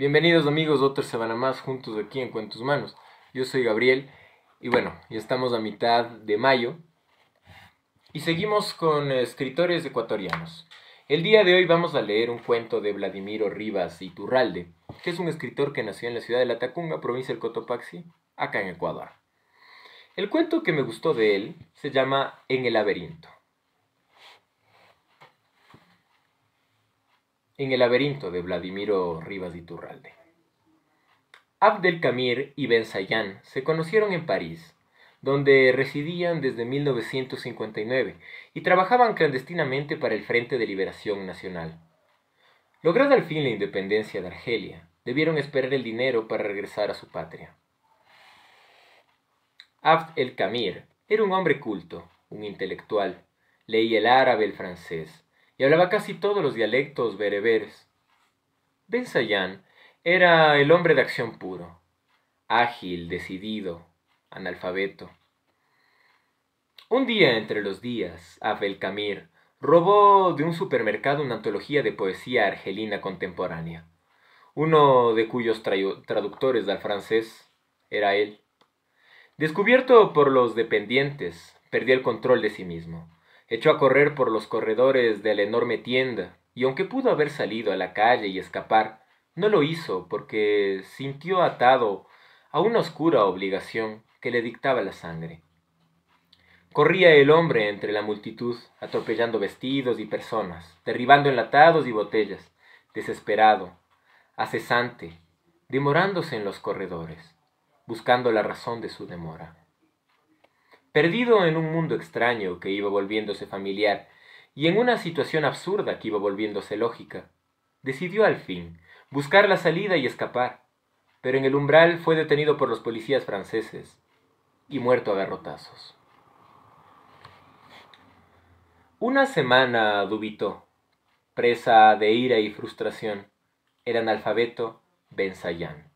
Bienvenidos amigos, otra semana más juntos aquí en Cuentos Manos. Yo soy Gabriel y bueno, ya estamos a mitad de mayo y seguimos con escritores ecuatorianos. El día de hoy vamos a leer un cuento de Vladimiro Rivas Iturralde, que es un escritor que nació en la ciudad de La Tacunga, provincia del Cotopaxi, acá en Ecuador. El cuento que me gustó de él se llama En el laberinto. en el laberinto de Vladimiro Rivas Iturralde. Abdelkamir y Sayan se conocieron en París, donde residían desde 1959 y trabajaban clandestinamente para el Frente de Liberación Nacional. Lograda al fin la independencia de Argelia, debieron esperar el dinero para regresar a su patria. Abd el era un hombre culto, un intelectual, leía el árabe, el francés, y hablaba casi todos los dialectos bereberes. Ben Sayan era el hombre de acción puro, ágil, decidido, analfabeto. Un día entre los días, Camir robó de un supermercado una antología de poesía argelina contemporánea, uno de cuyos traductores al francés era él. Descubierto por los dependientes, perdió el control de sí mismo Echó a correr por los corredores de la enorme tienda, y aunque pudo haber salido a la calle y escapar, no lo hizo porque sintió atado a una oscura obligación que le dictaba la sangre. Corría el hombre entre la multitud, atropellando vestidos y personas, derribando enlatados y botellas, desesperado, acesante, demorándose en los corredores, buscando la razón de su demora perdido en un mundo extraño que iba volviéndose familiar y en una situación absurda que iba volviéndose lógica. Decidió al fin buscar la salida y escapar, pero en el umbral fue detenido por los policías franceses y muerto a garrotazos. Una semana dubitó, presa de ira y frustración. Era analfabeto Bensayán.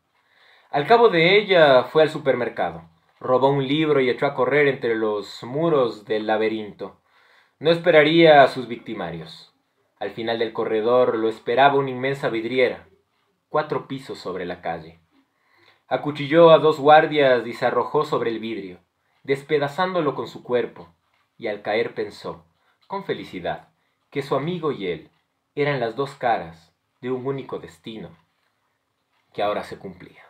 Al cabo de ella fue al supermercado robó un libro y echó a correr entre los muros del laberinto. No esperaría a sus victimarios. Al final del corredor lo esperaba una inmensa vidriera, cuatro pisos sobre la calle. Acuchilló a dos guardias y se arrojó sobre el vidrio, despedazándolo con su cuerpo, y al caer pensó, con felicidad, que su amigo y él eran las dos caras de un único destino que ahora se cumplía.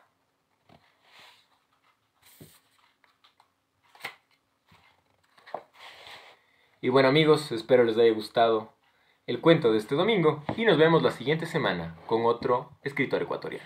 Y bueno amigos, espero les haya gustado el cuento de este domingo y nos vemos la siguiente semana con otro escritor ecuatoriano.